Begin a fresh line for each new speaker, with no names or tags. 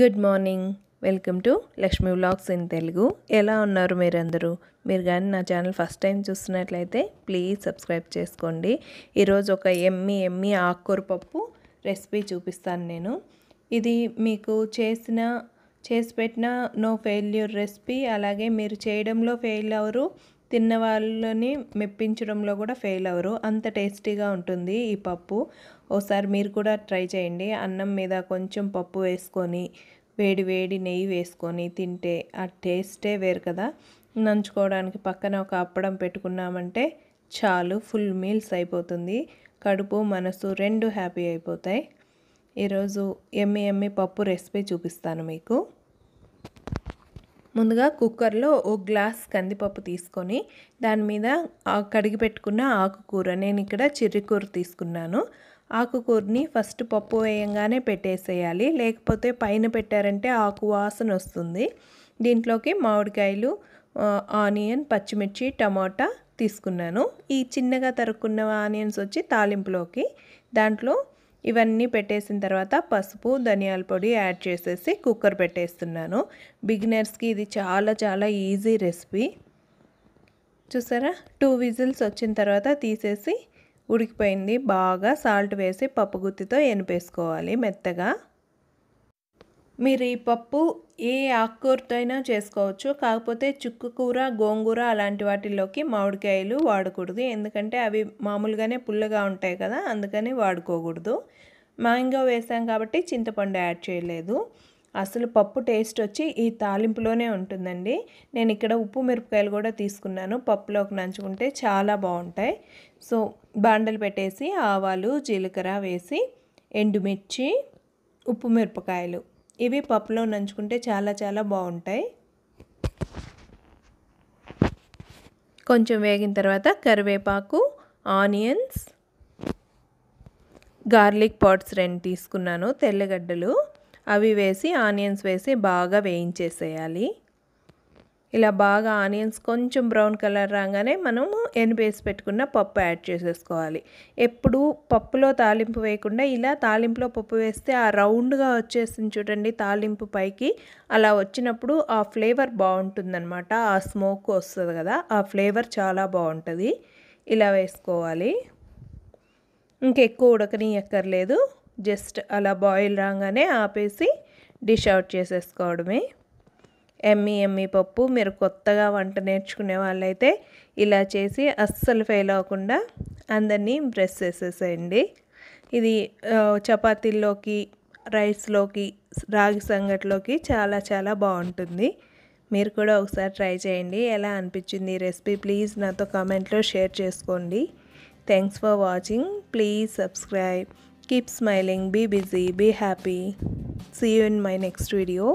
good morning welcome to Lakshmi blogs in Telugu ఎలా ఉన్నారు మీరందరూ మీరు కానీ నా ఛానల్ ఫస్ట్ టైం చూస్తున్నట్లయితే ప్లీజ్ సబ్స్క్రైబ్ చేసుకోండి ఈరోజు ఒక ఎమ్మి ఎమ్మి ఆకుకూర పప్పు రెసిపీ చూపిస్తాను నేను ఇది మీకు చేసిన చేసి పెట్టిన నో ఫెయిల్యూర్ రెసిపీ అలాగే మీరు చేయడంలో ఫెయిల్ అవరు తిన్న వాళ్ళని మెప్పించడంలో కూడా ఫెయిల్ అవ్వరు అంత టేస్టీగా ఉంటుంది ఈ పప్పు ఓసారి మీరు కూడా ట్రై చేయండి అన్నం మీద కొంచెం పప్పు వేసుకొని వేడి వేడి నెయ్యి వేసుకొని తింటే ఆ టేస్టే వేరు కదా నంచుకోవడానికి పక్కన ఒక అప్పడం పెట్టుకున్నామంటే చాలు ఫుల్ మీల్స్ అయిపోతుంది కడుపు మనసు రెండు హ్యాపీ అయిపోతాయి ఈరోజు ఎమ్మి ఎమ్మి పప్పు రెసిపీ చూపిస్తాను మీకు ముందుగా కుక్కర్లో ఒక గ్లాస్ కందిపప్పు తీసుకొని దాని మీద కడిగి పెట్టుకున్న ఆకుకూర నేను ఇక్కడ చిర్రికూర తీసుకున్నాను ఆకుకూరని ఫస్ట్ పప్పు వేయంగానే పెట్టేసేయాలి లేకపోతే పైన పెట్టారంటే ఆకు వాసన వస్తుంది దీంట్లోకి మామిడికాయలు ఆనియన్ పచ్చిమిర్చి టమాటా తీసుకున్నాను ఈ చిన్నగా తరుక్కున్న ఆనియన్స్ వచ్చి తాలింపులోకి దాంట్లో ఇవన్నీ పెట్టేసిన తర్వాత పసుపు ధనియాల పొడి యాడ్ చేసేసి కుక్కర్ పెట్టేస్తున్నాను బిగినర్స్కి ఇది చాలా చాలా ఈజీ రెసిపీ చూసారా టూ విజిల్స్ వచ్చిన తర్వాత తీసేసి ఉడికిపోయింది బాగా సాల్ట్ వేసి పప్పు గుత్తితో ఎనిపేసుకోవాలి మెత్తగా మీరు ఈ పప్పు ఏ అయినా చేసుకోవచ్చు కాకపోతే చుక్కు కూర గోంగూర అలాంటి వాటిల్లోకి మామిడికాయలు వాడకూడదు ఎందుకంటే అవి మామూలుగానే పుల్లగా ఉంటాయి కదా అందుకని వాడుకోకూడదు మ్యాంగో వేసాం కాబట్టి చింతపండు యాడ్ చేయలేదు అసలు పప్పు టేస్ట్ వచ్చి ఈ తాలింపులోనే ఉంటుందండి నేను ఇక్కడ ఉప్పు మిరపకాయలు కూడా తీసుకున్నాను పప్పులోకి నంచుకుంటే చాలా బాగుంటాయి సో బాండలు పెట్టేసి ఆవాలు జీలకర్ర వేసి ఎండుమిర్చి ఉప్పు మిరపకాయలు ఇవి పప్పులో నంచుకుంటే చాలా చాలా బాగుంటాయి కొంచెం వేగిన తర్వాత కరివేపాకు ఆనియన్స్ గార్లిక్ పాట్స్ రెండు తీసుకున్నాను తెల్లగడ్డలు అవి వేసి ఆనియన్స్ వేసి బాగా వేయించేసేయాలి ఇలా బాగా ఆనియన్స్ కొంచెం బ్రౌన్ కలర్ రాగానే మనము ఎనిపేసి పెట్టుకున్న పప్పు యాడ్ చేసేసుకోవాలి ఎప్పుడు పప్పులో తాలింపు వేయకుండా ఇలా తాలింపులో పప్పు వేస్తే ఆ రౌండ్గా వచ్చేసింది చూడండి తాలింపు పైకి అలా వచ్చినప్పుడు ఆ ఫ్లేవర్ బాగుంటుందన్నమాట ఆ స్మోక్ వస్తుంది కదా ఆ ఫ్లేవర్ చాలా బాగుంటుంది ఇలా వేసుకోవాలి ఇంకెక్కువ ఉడకనీయక్కర్లేదు జస్ట్ అలా బాయిల్ రాగానే ఆపేసి డిష్ అవుట్ చేసేసుకోవడమే ఎమ్మి ఎమ్మి పప్పు మీరు కొత్తగా వంట నేర్చుకునే వాళ్ళైతే ఇలా చేసి అస్సలు ఫెయిల్ అవ్వకుండా అందరినీ బ్రెస్ చేసేసేయండి ఇది చపాతీల్లోకి రైస్లోకి రాగి సంగట్లోకి చాలా చాలా బాగుంటుంది మీరు కూడా ఒకసారి ట్రై చేయండి ఎలా అనిపించింది ఈ రెసిపీ ప్లీజ్ నాతో కామెంట్లో షేర్ చేసుకోండి thanks for watching please subscribe keep smiling be busy be happy see you in my next video